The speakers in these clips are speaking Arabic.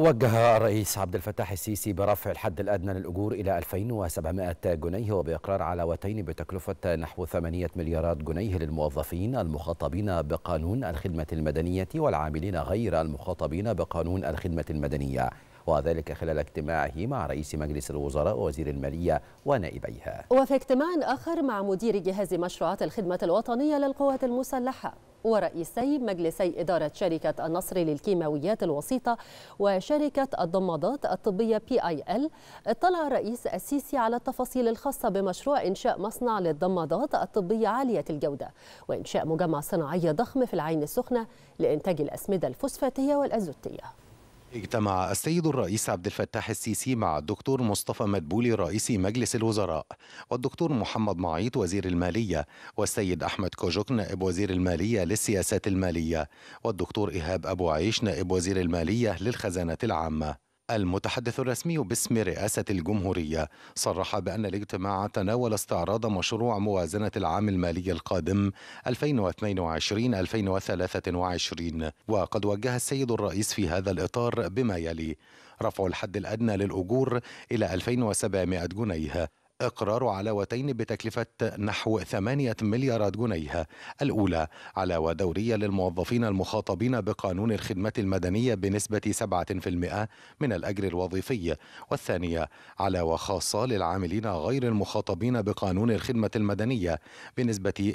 وجه الرئيس عبد الفتاح السيسي برفع الحد الأدنى للأجور إلى 2700 جنيه وبإقرار علاوتين بتكلفة نحو 8 مليارات جنيه للموظفين المخاطبين بقانون الخدمة المدنية والعاملين غير المخاطبين بقانون الخدمة المدنية وذلك خلال اجتماعه مع رئيس مجلس الوزراء ووزير المالية ونائبيها وفي اجتماع آخر مع مدير جهاز مشروعات الخدمة الوطنية للقوات المسلحة ورئيسي مجلسي إدارة شركة النصر للكيماويات الوسيطة وشركة الضمادات الطبية بي آي إل اطلع الرئيس السيسي على التفاصيل الخاصة بمشروع إنشاء مصنع للضمادات الطبية عالية الجودة وإنشاء مجمع صناعي ضخم في العين السخنة لإنتاج الأسمدة الفوسفاتية والأزوتية اجتمع السيد الرئيس عبد الفتاح السيسي مع الدكتور مصطفى مدبولي رئيس مجلس الوزراء والدكتور محمد معيط وزير المالية والسيد أحمد كوجوك نائب وزير المالية للسياسات المالية والدكتور إيهاب أبو عيش نائب وزير المالية للخزانة العامة المتحدث الرسمي باسم رئاسة الجمهورية صرح بأن الاجتماع تناول استعراض مشروع موازنة العام المالي القادم 2022-2023 وقد وجه السيد الرئيس في هذا الإطار بما يلي رفع الحد الأدنى للأجور إلى 2700 جنيه إقرار علاوتين بتكلفة نحو ثمانية مليارات جنيه الأولى علاوة دورية للموظفين المخاطبين بقانون الخدمة المدنية بنسبة 7% من الأجر الوظيفي والثانية علاوة خاصة للعاملين غير المخاطبين بقانون الخدمة المدنية بنسبة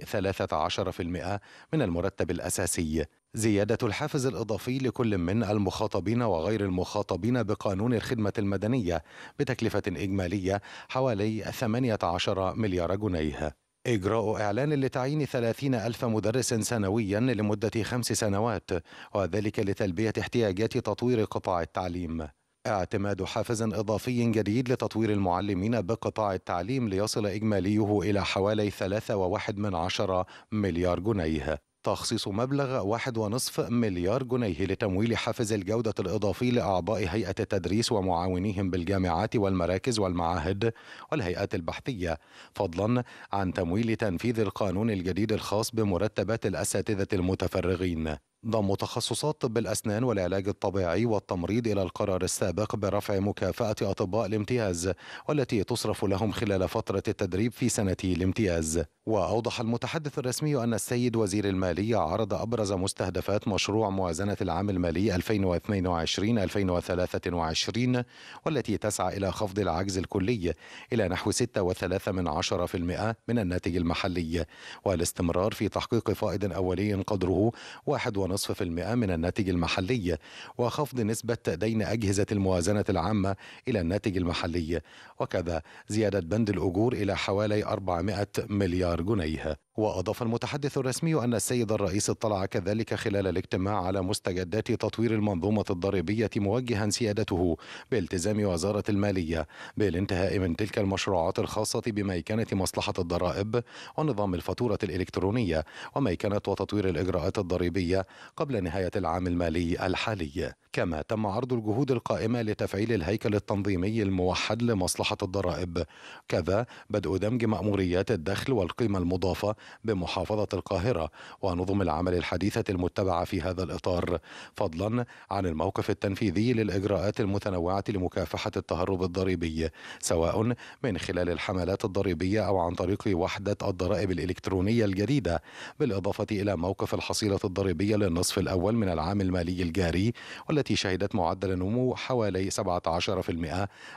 13% من المرتب الأساسي زيادة الحافز الإضافي لكل من المخاطبين وغير المخاطبين بقانون الخدمة المدنية بتكلفة إجمالية حوالي 18 مليار جنيه إجراء إعلان لتعيين 30 ألف مدرس سنويا لمدة خمس سنوات وذلك لتلبية احتياجات تطوير قطاع التعليم اعتماد حافز إضافي جديد لتطوير المعلمين بقطاع التعليم ليصل إجماليه إلى حوالي 3.1 مليار جنيه تخصيص مبلغ 1.5 مليار جنيه لتمويل حافز الجودة الإضافي لأعضاء هيئة التدريس ومعاونيهم بالجامعات والمراكز والمعاهد والهيئات البحثية فضلا عن تمويل تنفيذ القانون الجديد الخاص بمرتبات الأساتذة المتفرغين ضم تخصصات طب الأسنان والعلاج الطبيعي والتمريض إلى القرار السابق برفع مكافأة أطباء الامتياز والتي تصرف لهم خلال فترة التدريب في سنة الامتياز وأوضح المتحدث الرسمي أن السيد وزير المالية عرض أبرز مستهدفات مشروع موازنة العام المالي 2022-2023 والتي تسعى إلى خفض العجز الكلي إلى نحو 6.3% من الناتج المحلي والاستمرار في تحقيق فائض أولي قدره 1.5 بنصف المئة من الناتج المحلي وخفض نسبة دين أجهزة الموازنة العامة إلى الناتج المحلي وكذا زيادة بند الأجور إلى حوالي 400 مليار جنيه وأضاف المتحدث الرسمي أن السيد الرئيس اطلع كذلك خلال الاجتماع على مستجدات تطوير المنظومة الضريبية موجها سيادته بالتزام وزارة المالية بالانتهاء من تلك المشروعات الخاصة بميكنة مصلحة الضرائب ونظام الفاتورة الإلكترونية وميكنة وتطوير الإجراءات الضريبية قبل نهاية العام المالي الحالي كما تم عرض الجهود القائمة لتفعيل الهيكل التنظيمي الموحد لمصلحة الضرائب كذا بدء دمج مأموريات الدخل والقيمة المضافة بمحافظة القاهرة ونظم العمل الحديثة المتبعة في هذا الإطار فضلا عن الموقف التنفيذي للإجراءات المتنوعة لمكافحة التهرب الضريبي سواء من خلال الحملات الضريبية أو عن طريق وحدة الضرائب الإلكترونية الجديدة بالإضافة إلى موقف الحصيلة الضريبية للنصف الأول من العام المالي الجاري والتي شهدت معدل نمو حوالي 17%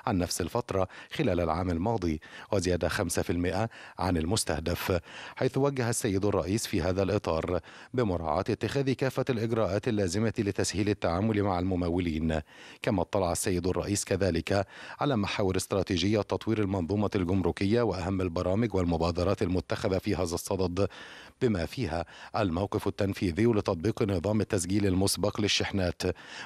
عن نفس الفترة خلال العام الماضي وزيادة 5% عن المستهدف حيث توجه السيد الرئيس في هذا الإطار بمراعاة اتخاذ كافة الإجراءات اللازمة لتسهيل التعامل مع الممولين كما اطلع السيد الرئيس كذلك على محاور استراتيجية تطوير المنظومة الجمركية وأهم البرامج والمبادرات المتخذة في هذا الصدد بما فيها الموقف التنفيذي لتطبيق نظام التسجيل المسبق للشحنات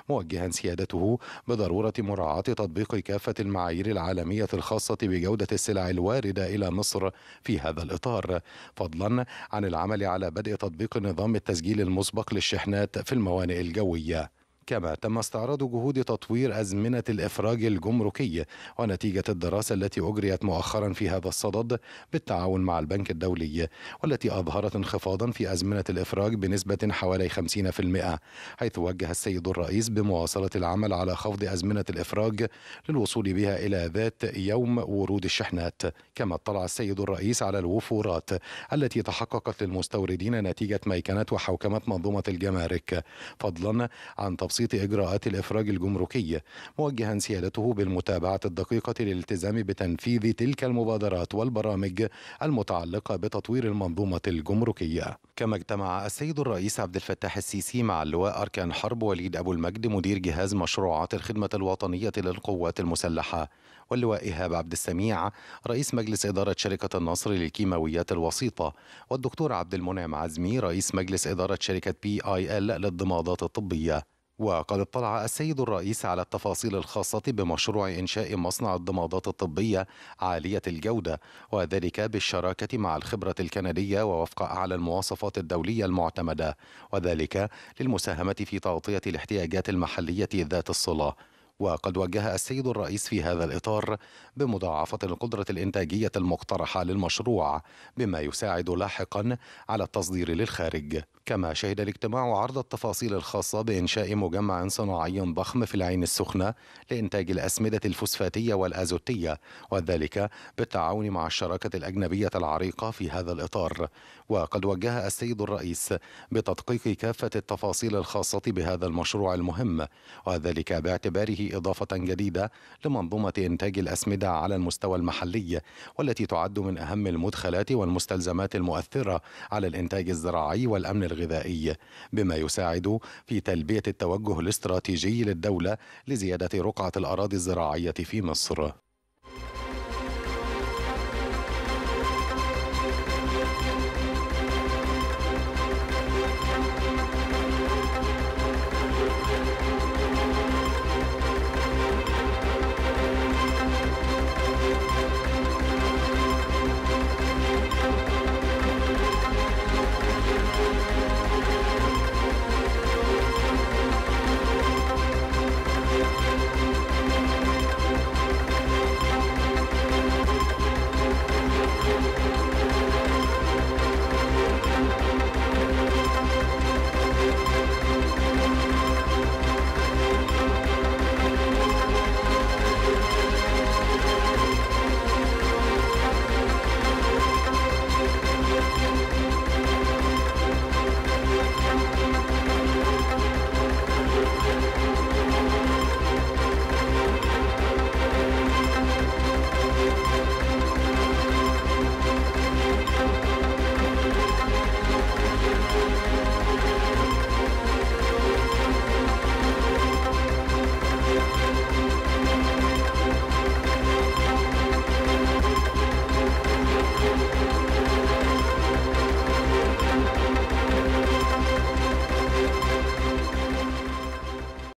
موجها سيادته بضرورة مراعاة تطبيق كافة المعايير العالمية الخاصة بجودة السلع الواردة إلى مصر في هذا الإطار فضلا فضلا عن العمل على بدء تطبيق نظام التسجيل المسبق للشحنات في الموانئ الجويه كما تم استعراض جهود تطوير أزمنة الإفراج الجمركي ونتيجة الدراسة التي أجريت مؤخرا في هذا الصدد بالتعاون مع البنك الدولي والتي أظهرت انخفاضا في أزمنة الإفراج بنسبة حوالي 50% حيث وجه السيد الرئيس بمواصلة العمل على خفض أزمنة الإفراج للوصول بها إلى ذات يوم ورود الشحنات كما اطلع السيد الرئيس على الوفورات التي تحققت للمستوردين نتيجة ميكنة وحوكمة منظومة الجمارك فضلا عن تفصيل تبسيط إجراءات الإفراج الجمركي موجها سيادته بالمتابعة الدقيقة للالتزام بتنفيذ تلك المبادرات والبرامج المتعلقة بتطوير المنظومة الجمركية كما اجتمع السيد الرئيس عبد الفتاح السيسي مع اللواء أركان حرب وليد أبو المجد مدير جهاز مشروعات الخدمة الوطنية للقوات المسلحة واللواء إيهاب عبد السميع رئيس مجلس إدارة شركة النصر للكيماويات الوسيطة والدكتور عبد المنعم عزمي رئيس مجلس إدارة شركة بي آي إل للضمادات الطبية وقد اطلع السيد الرئيس على التفاصيل الخاصة بمشروع إنشاء مصنع الضمادات الطبية عالية الجودة وذلك بالشراكة مع الخبرة الكندية ووفق أعلى المواصفات الدولية المعتمدة وذلك للمساهمة في تغطية الاحتياجات المحلية ذات الصلة وقد وجه السيد الرئيس في هذا الإطار بمضاعفة القدرة الإنتاجية المقترحة للمشروع بما يساعد لاحقا على التصدير للخارج كما شهد الاجتماع عرض التفاصيل الخاصة بإنشاء مجمع صناعي ضخم في العين السخنة لإنتاج الأسمدة الفوسفاتية والأزوتية وذلك بالتعاون مع الشراكة الأجنبية العريقة في هذا الإطار وقد وجه السيد الرئيس بتدقيق كافة التفاصيل الخاصة بهذا المشروع المهم وذلك باعتباره إضافة جديدة لمنظومة إنتاج الأسمدة على المستوى المحلي والتي تعد من أهم المدخلات والمستلزمات المؤثرة على الإنتاج الزراعي والأمن الغذائي بما يساعد في تلبية التوجه الاستراتيجي للدولة لزيادة رقعة الأراضي الزراعية في مصر